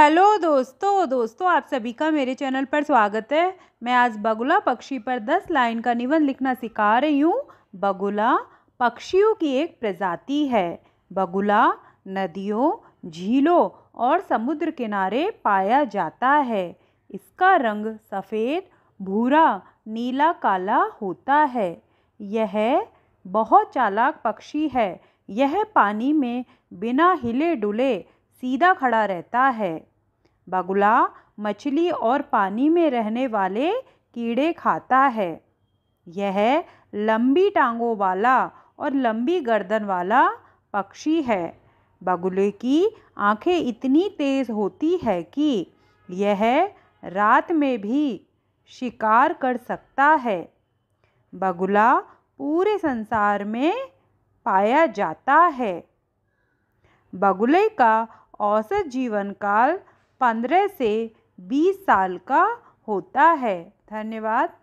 hello दोस्तों दोस्तों आप सभी का मेरे चैनल पर स्वागत है मैं आज बगुला पक्षी पर दस लाइन का निबंध लिखना सिखा रही हूँ बगुला पक्षियों की एक प्रजाति है बगुला नदियों झीलों और समुद्र किनारे पाया जाता है इसका रंग सफ़ेद भूरा नीला काला होता है यह बहुत चालाक पक्षी है यह पानी में बिना हिले डुले सीधा खड़ा रहता है बगुला मछली और पानी में रहने वाले कीड़े खाता है यह लंबी टांगों वाला और लंबी गर्दन वाला पक्षी है बगुले की आंखें इतनी तेज़ होती है कि यह रात में भी शिकार कर सकता है बगुला पूरे संसार में पाया जाता है बगुले का औसत जीवन काल पंद्रह से बीस साल का होता है धन्यवाद